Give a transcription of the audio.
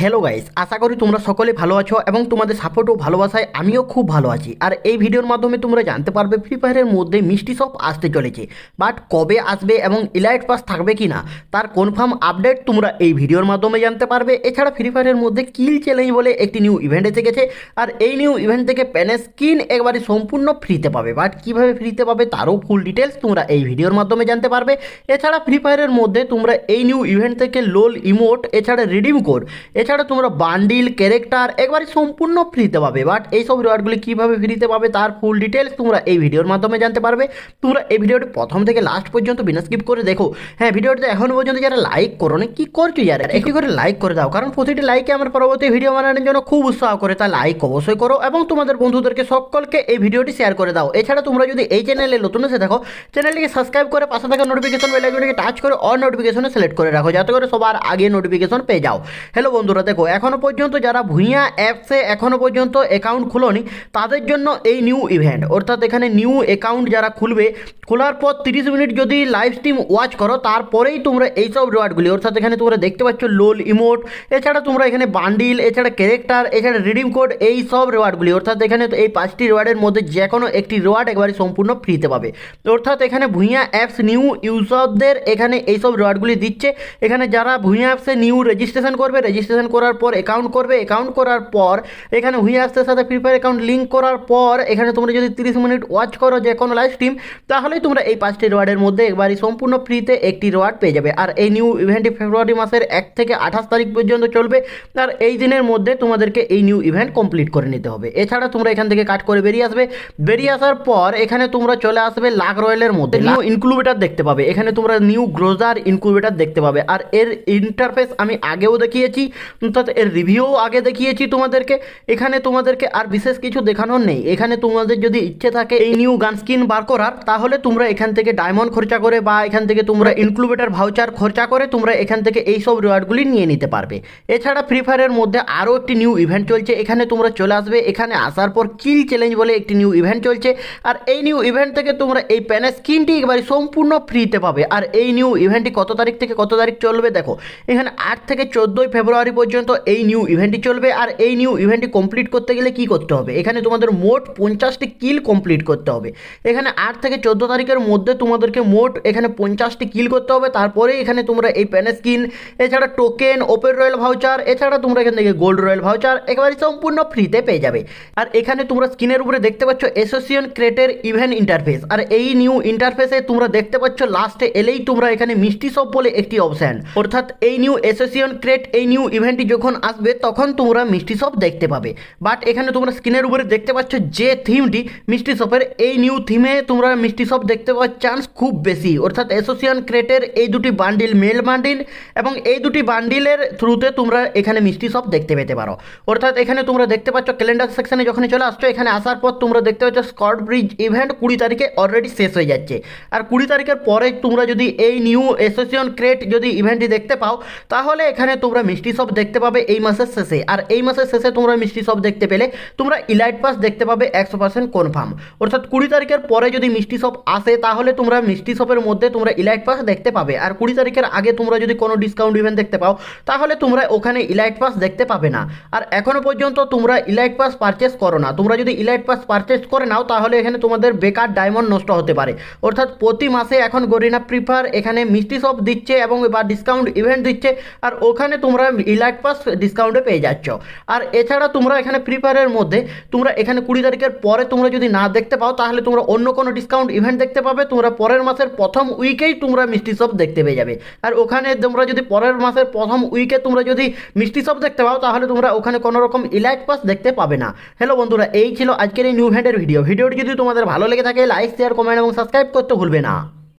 hello guys আশা করি তোমরা সকলে ভালো আছো এবং তোমাদের সাপোর্ট ও ভালোবাসায় আমিও খুব ভালো আছি আর এই ভিডিওর মাধ্যমে তোমরা জানতে পারবে ফ্রি ফায়ারের মধ্যে মিষ্টি সব আসতে চলেছে বাট কবে আসবে এবং ইলাইট পাস থাকবে কি না তার কনফার্ম আপডেট তোমরা এই ভিডিওর মাধ্যমে জানতে পারবে এছাড়া ফ্রি ফায়ারের মধ্যে কিল চ্যালেঞ্জ বলে একটি নিউ ইভেন্ট এসে গেছে আর এই নিউ ইভেন্ট থেকে প্যানে স্কিন একবারে সম্পূর্ণ ফ্রিতে পাবে বাট কিভাবে ফ্রিতে পাবে তারও ফুল ডিটেলস তোমরা এই ভিডিওর মাধ্যমে জানতে পারবে এছাড়া ফ্রি ফায়ারের মধ্যে তোমরা এই নিউ ইভেন্ট থেকে লোল ইমোট এছাড়া রিডিম কোড এছাড়া তোমরা বান্ডিল ক্যারেক্টার একবারে সম্পূর্ণ ফ্রিতে পাবে বাট এইসব রিওয়ার্ডগুলি কীভাবে ফ্রিতে পাবে তার ফুল ডিটেলস তোমরা এই ভিডিওর মাধ্যমে জানতে পারবে তোমরা এই ভিডিওটি প্রথম থেকে লাস্ট পর্যন্ত বিনা স্কিপ করে দেখো হ্যাঁ ভিডিওটি এখন পর্যন্ত যারা লাইক করো না কী করছো যারা একটি করে লাইক করে দাও কারণ প্রতিটি লাইকে আমার পরবর্তী ভিডিও বানানোর জন্য খুব উৎসাহ করে তা লাইক অবশ্যই করো এবং তোমাদের বন্ধুদেরকে সকলকে এই ভিডিওটি শেয়ার করে দাও এছাড়া তোমরা যদি এই চ্যানেলে নতুন এসে দেখো চ্যানেলটিকে সাবস্ক্রাইব করে পাশে থাকা নোটিফিকেশন বেলাইকনটিকে টাচ করে অল নোটিফিকেশনে সিলেক্ট করে রাখো যাতে করে সবার আগে নোটিফিকেশন পেয়ে যাও হ্যালো বন্ধু বন্ধুরা দেখো এখনও পর্যন্ত যারা ভুঁইয়া অ্যাপসে এখনও পর্যন্ত অ্যাকাউন্ট খুলোনি তাদের জন্য এই নিউ ইভেন্ট অর্থাৎ এখানে নিউ অ্যাকাউন্ট যারা খুলবে খোলার পর তিরিশ মিনিট যদি লাইভ স্ট্রিম ওয়াচ করো তারপরেই তোমরা এইসব রিওয়ার্ডগুলি অর্থাৎ এখানে তোমরা দেখতে পাচ্ছ লোল ইমোট এছাড়া তোমরা এখানে বান্ডিল এছাড়া ক্যারেক্টার এছাড়া রিডিম কোড এই সব রিওয়ার্ডগুলি অর্থাৎ এখানে এই পাঁচটি রিওয়ার্ডের মধ্যে যে কোনো একটি রিওয়ার্ড একবারে সম্পূর্ণ ফ্রিতে পাবে অর্থাৎ এখানে ভুঁইয়া অ্যাপস নিউ ইউজারদের এখানে এইসব রিওয়ার্ডগুলি দিচ্ছে এখানে যারা ভুঁইয়া অ্যাপসে নিউ রেজিস্ট্রেশন করবে রেজিস্ট্রেশন রেজিস্ট্রেশন করার পর অ্যাকাউন্ট করবে অ্যাকাউন্ট করার পর এখানে হুই অ্যাপসের সাথে ফ্রি ফায়ার অ্যাকাউন্ট লিঙ্ক করার পর এখানে তোমরা যদি তিরিশ মিনিট ওয়াচ করো যে কোনো লাইভ স্ট্রিম তাহলেই তোমরা এই পাঁচটি রোয়ার্ডের মধ্যে একবারই সম্পূর্ণ ফ্রিতে একটি রোয়ার্ড পেয়ে যাবে আর এই নিউ ইভেন্টটি ফেব্রুয়ারি মাসের এক থেকে আঠাশ তারিখ পর্যন্ত চলবে আর এই দিনের মধ্যে তোমাদেরকে এই নিউ ইভেন্ট কমপ্লিট করে নিতে হবে এছাড়া তোমরা এখান থেকে কাট করে বেরিয়ে আসবে বেরিয়ে আসার পর এখানে তোমরা চলে আসবে লাগ রয়েলের মধ্যে নিউ ইনক্লুবেটার দেখতে পাবে এখানে তোমরা নিউ গ্রোজার ইনক্লুবেটার দেখতে পাবে আর এর ইন্টারফেস আমি আগেও দেখিয়েছি অর্থাৎ এর রিভিউ আগে দেখিয়েছি তোমাদেরকে এখানে তোমাদেরকে আর বিশেষ কিছু দেখানোর নেই এখানে তোমাদের যদি ইচ্ছে থাকে এই নিউ গান স্কিন বার করার তাহলে তোমরা এখান থেকে ডায়মন্ড খরচা করে বা এখান থেকে তোমরা ইনক্লুবেটার ভাউচার খরচা করে তোমরা এখান থেকে এই সব রিওয়ার্ডগুলি নিয়ে নিতে পারবে এছাড়া ফ্রি ফায়ারের মধ্যে আরও একটি নিউ ইভেন্ট চলছে এখানে তোমরা চলে আসবে এখানে আসার পর কিল চ্যালেঞ্জ বলে একটি নিউ ইভেন্ট চলছে আর এই নিউ ইভেন্ট থেকে তোমরা এই প্যানের স্কিনটি একবারে সম্পূর্ণ ফ্রিতে পাবে আর এই নিউ ইভেন্টটি কত তারিখ থেকে কত তারিখ চলবে দেখো এখানে আট থেকে চোদ্দোই ফেব্রুয়ারি জানুয়ারি পর্যন্ত এই নিউ ইভেন্টটি চলবে আর এই নিউ ইভেন্টটি কমপ্লিট করতে গেলে কি করতে হবে এখানে তোমাদের মোট পঞ্চাশটি কিল কমপ্লিট করতে হবে এখানে আট থেকে চোদ্দো তারিখের মধ্যে তোমাদেরকে মোট এখানে পঞ্চাশটি কিল করতে হবে তারপরে এখানে তোমরা এই প্যানে স্কিন এছাড়া টোকেন ওপেন রয়্যাল ভাউচার এছাড়া তোমরা এখান থেকে গোল্ড রয়্যাল ভাউচার একেবারে সম্পূর্ণ ফ্রিতে পেয়ে যাবে আর এখানে তোমরা স্ক্রিনের উপরে দেখতে পাচ্ছ অ্যাসোসিয়েশন ক্রেটের ইভেন্ট ইন্টারফেস আর এই নিউ ইন্টারফেসে তোমরা দেখতে পাচ্ছ লাস্টে এলেই তোমরা এখানে মিষ্টি সব বলে একটি অপশান অর্থাৎ এই নিউ অ্যাসোসিয়েশন ক্রেট এই নিউ ইভেন্টটি যখন আসবে তখন তোমরা মিষ্টি শপ দেখতে পাবে বাট এখানে তোমরা স্ক্রিনের উপরে দেখতে পাচ্ছ যে থিমটি মিষ্টি শপের এই নিউ থিমে তোমরা মিষ্টি শপ দেখতে পাওয়ার চান্স খুব বেশি অর্থাৎ অ্যাসোসিয়ান ক্রেটের এই দুটি বান্ডিল মেল বান্ডিল এবং এই দুটি বান্ডিলের থ্রুতে তোমরা এখানে মিষ্টি শপ দেখতে পেতে পারো অর্থাৎ এখানে তোমরা দেখতে পাচ্ছ ক্যালেন্ডার সেকশনে যখন চলে আসছো এখানে আসার পর তোমরা দেখতে পাচ্ছ স্কট ব্রিজ ইভেন্ট কুড়ি তারিখে অলরেডি শেষ হয়ে যাচ্ছে আর কুড়ি তারিখের পরে তোমরা যদি এই নিউ অ্যাসোসিয়ান ক্রেট যদি ইভেন্টটি দেখতে পাও তাহলে এখানে তোমরা মিষ্টি শপ সব দেখতে পাবে এই মাসের শেষে আর এই মাসের শেষে তোমরা মিষ্টি সব দেখতে পেলে তোমরা ইলাইট পাস দেখতে পাবে একশো পার্সেন্ট কনফার্ম অর্থাৎ কুড়ি তারিখের পরে যদি মিষ্টি সব আসে তাহলে তোমরা মিষ্টি সপের মধ্যে তোমরা ইলাইট পাস দেখতে পাবে আর কুড়ি তারিখের আগে তোমরা যদি কোনো ডিসকাউন্ট ইভেন্ট দেখতে পাও তাহলে তোমরা ওখানে ইলাইট পাস দেখতে পাবে না আর এখনও পর্যন্ত তোমরা ইলাইট পাস পারচেস করো না তোমরা যদি ইলাইট পাস পারচেস করে নাও তাহলে এখানে তোমাদের বেকার ডায়মন্ড নষ্ট হতে পারে অর্থাৎ প্রতি মাসে এখন গরিনা প্রিফার এখানে মিষ্টি সব দিচ্ছে এবং বা ডিসকাউন্ট ইভেন্ট দিচ্ছে আর ওখানে তোমরা বিলাট পাস ডিসকাউন্টে পেয়ে যাচ্ছ আর এছাড়া তোমরা এখানে ফ্রি ফায়ারের মধ্যে তোমরা এখানে কুড়ি তারিখের পরে তোমরা যদি না দেখতে পাও তাহলে তোমরা অন্য কোনো ডিসকাউন্ট ইভেন্ট দেখতে পাবে তোমরা পরের মাসের প্রথম উইকেই তোমরা মিষ্টি শপ দেখতে পেয়ে যাবে আর ওখানে তোমরা যদি পরের মাসের প্রথম উইকে তোমরা যদি মিষ্টি শপ দেখতে পাও তাহলে তোমরা ওখানে কোনো রকম ইলাইট পাস দেখতে পাবে না হ্যালো বন্ধুরা এই ছিল আজকের এই নিউ ভ্যান্ডের ভিডিও ভিডিওটি যদি তোমাদের ভালো লেগে থাকে লাইক শেয়ার কমেন্ট এবং সাবস্ক্রাইব করতে ভুলবে না